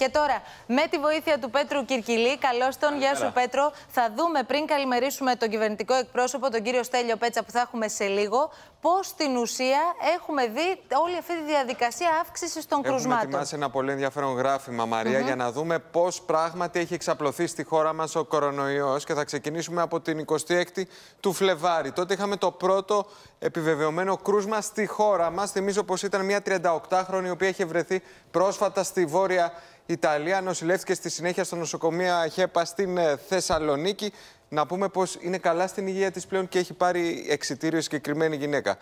Και τώρα, με τη βοήθεια του Πέτρου Κυρκυλή, καλώς τον. Γεια σου, Πέτρο. Θα δούμε πριν καλημερίσουμε τον κυβερνητικό εκπρόσωπο, τον κύριο Στέλιο Πέτσα, που θα έχουμε σε λίγο, πώς στην ουσία έχουμε δει όλη αυτή τη διαδικασία αύξησης των έχουμε κρουσμάτων. Έχουμε ετοιμάσει ένα πολύ ενδιαφέρον γράφημα, Μαρία, για να δούμε πώς πράγματι έχει εξαπλωθεί στη χώρα μας ο κορονοϊός. Και θα ξεκινήσουμε από την 26η του Φλεβάρι. Τότε είχαμε το πρώτο επιβεβαιωμένο κρούσμα στη χώρα μας. Θυμίζω πως ήταν μια 38χρονη, η οποία είχε βρεθεί πρόσφατα στη Βόρεια Ιταλία νοσηλεύτηκε στη συνέχεια στο νοσοκομείο Χέπα στην ε, Θεσσαλονίκη. Να πούμε πως είναι καλά στην υγεία της πλέον και έχει πάρει εξητήριο συγκεκριμένη γυναίκα.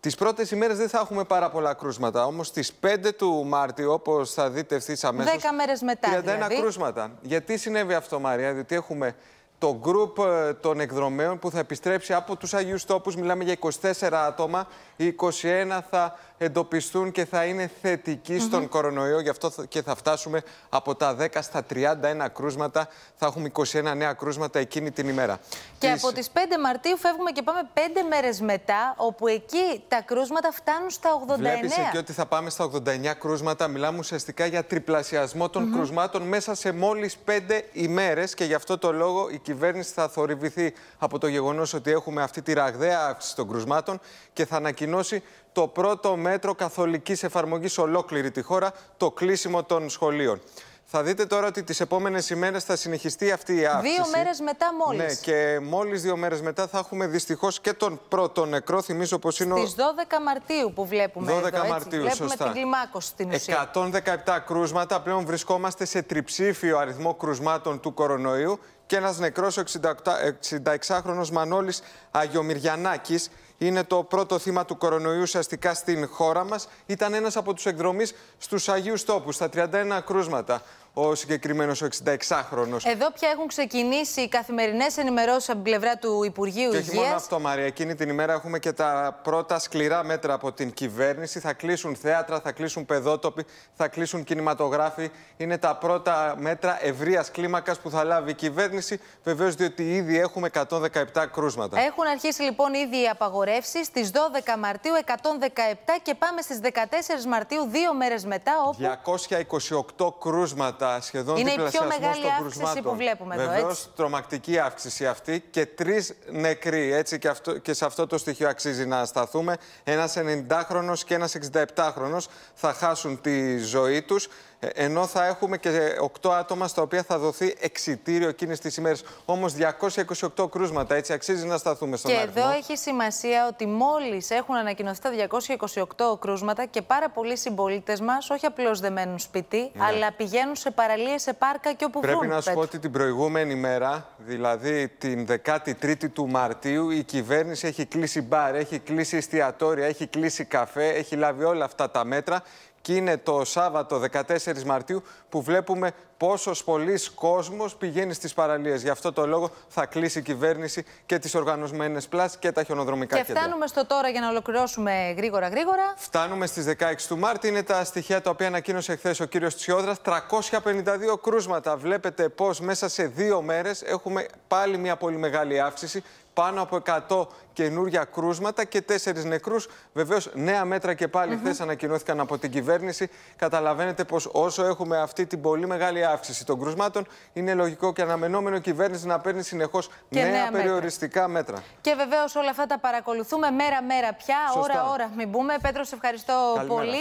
Τις πρώτες ημέρες δεν θα έχουμε πάρα πολλά κρούσματα. Όμως στις 5 του Μάρτιου, όπως θα δείτε ευθύς αμέσως. 10 μέρες μετά. 31 δηλαδή. κρούσματα. Γιατί συνέβη αυτό, Μαρία, διότι έχουμε το γκρουπ ε, των εκδρομέων που θα επιστρέψει από τους Αγίους Τόπους. Μιλάμε για 24 άτομα. Οι 21 θα εντοπιστούν και θα είναι θετικοί στον κορονοϊό. Γι' αυτό και θα φτάσουμε από τα 10 στα 31 κρούσματα. Θα έχουμε 21 νέα κρούσματα εκείνη την ημέρα. Και από τις 5 Μαρτίου φεύγουμε και πάμε 5 μέρες μετά, όπου εκεί τα κρούσματα φτάνουν στα 89. Βλέπεις εκεί ότι θα πάμε στα 89 κρούσματα. Μιλάμε ουσιαστικά για τριπλασιασμό των κρούσματων μέσα σε μόλις 5 ημέρες. Και γι' αυτό το λόγο η κυβέρνηση θα θορυβηθεί από το γεγονός ότι έχουμε αυτή τη ραγδαία αύξηση των κρουσμάτων και θα ανακοινώσει το πρώτο μέτρο καθολικής εφαρμογής σε ολόκληρη τη χώρα, το κλείσιμο των σχολείων. Θα δείτε τώρα ότι τις επόμενες ημέρες θα συνεχιστεί αυτή η αύξηση. Δύο μέρες μετά μόλις. Ναι, και μόλις δύο μέρες μετά θα έχουμε δυστυχώς και τον πρώτο νεκρό. Θυμίζω πως είναι. Στις 12 Μαρτίου που βλέπουμε. 12 εδώ, έτσι. Μαρτίου, βλέπουμε σωστά. την κλιμάκωση στην ουσία. 117 κρούσματα. Πλέον βρισκόμαστε σε τριψήφιο αριθμό κρουσμάτων του κορονοϊού και ένας νεκρός ο 66χρονος Μανώλης Αγιομυριανάκης είναι το πρώτο θύμα του κορονοϊού ουσιαστικά στην χώρα μας. Ήταν ένας από τους εκδρομείς στους Αγίους Τόπους, στα 31 κρούσματα ο συγκεκριμένος ο 66χρονο. Εδώ πια έχουν ξεκινήσει οι καθημερινές ενημερώσεις από την πλευρά του Υπουργείου Υγεία. Και όχι μόνο αυτό, Μαρία. Εκείνη την ημέρα έχουμε και τα πρώτα σκληρά μέτρα από την κυβέρνηση. Θα κλείσουν θέατρα, θα κλείσουν παιδότοποι, θα κλείσουν κινηματογράφοι. Είναι τα πρώτα μέτρα ευρείας κλίμακας που θα λάβει η κυβέρνηση. Βεβαίως, διότι ήδη έχουμε 117 κρούσματα. Έχουν αρχίσει λοιπόν ήδη οι απαγορεύσεις στις 12 Μαρτίου 117 και πάμε στις 14 Μαρτίου, δύο μέρες μετά. Όπου... 228 κρούσματα είναι η πιο μεγάλη αύξηση που βλέπουμε εδώ. τρομακτική αύξηση αυτή και τρεις νεκροί. Έτσι, και, αυτό, και σε αυτό το στοιχείο αξίζει να σταθούμε. Ένας 90χρονο και ένας 67χρονο θα χάσουν τη ζωή τους. Ε, ενώ θα έχουμε και 8 άτομα στα οποία θα δοθεί εξιτήριο εκείνε τι ημέρε. Όμω 228 κρούσματα, έτσι αξίζει να σταθούμε στον και αριθμό. Και εδώ έχει σημασία ότι μόλις έχουν ανακοινωθεί τα 228 κρούσματα και πάρα πολλοί συμπολίτες μας όχι απλώς δεν μένουν σπίτι, ναι. αλλά πηγαίνουν σε παραλίες, σε πάρκα και όπου Πρέπει βρουν. Πρέπει να σου πω ότι την προηγούμενη μέρα, δηλαδή την 13η του Μαρτίου, η κυβέρνηση έχει κλείσει μπαρ, έχει κλείσει εστιατόρια, έχει κλείσει καφέ, έχει λάβει όλα αυτά τα μέτρα και είναι το Σάββατο 14 Μαρτίου που βλέπουμε πόσο πολλοί κόσμος πηγαίνει στις παραλίες. Γι' αυτό το λόγο θα κλείσει η κυβέρνηση και τις οργανωμένε πλά και τα χιονοδρομικά κέντρα. Και φτάνουμε στο τώρα για να ολοκληρώσουμε γρήγορα γρήγορα. Φτάνουμε στις 16 του Μάρτη. Είναι τα στοιχεία τα οποία ανακοίνωσε χθες ο κύριος Τσιόδρας. 352 κρούσματα. Βλέπετε πώ μέσα σε δύο μέρες έχουμε πάλι μια πολύ μεγάλη αύξηση πάνω από 100 καινούργια κρούσματα και 4 νεκρούς. Βεβαίως νέα μέτρα και πάλι mm -hmm. χθες ανακοινώθηκαν από την κυβέρνηση. Καταλαβαίνετε πως όσο έχουμε αυτή την πολύ μεγάλη αύξηση των κρούσματων είναι λογικό και αναμενόμενο η κυβέρνηση να παίρνει συνεχώς νέα, περιοριστικά μέτρα. Και βεβαίως όλα αυτά τα παρακολουθούμε μέρα-μέρα πια, ώρα-ώρα μην πούμε. Πέτρο, ευχαριστώ πολύ.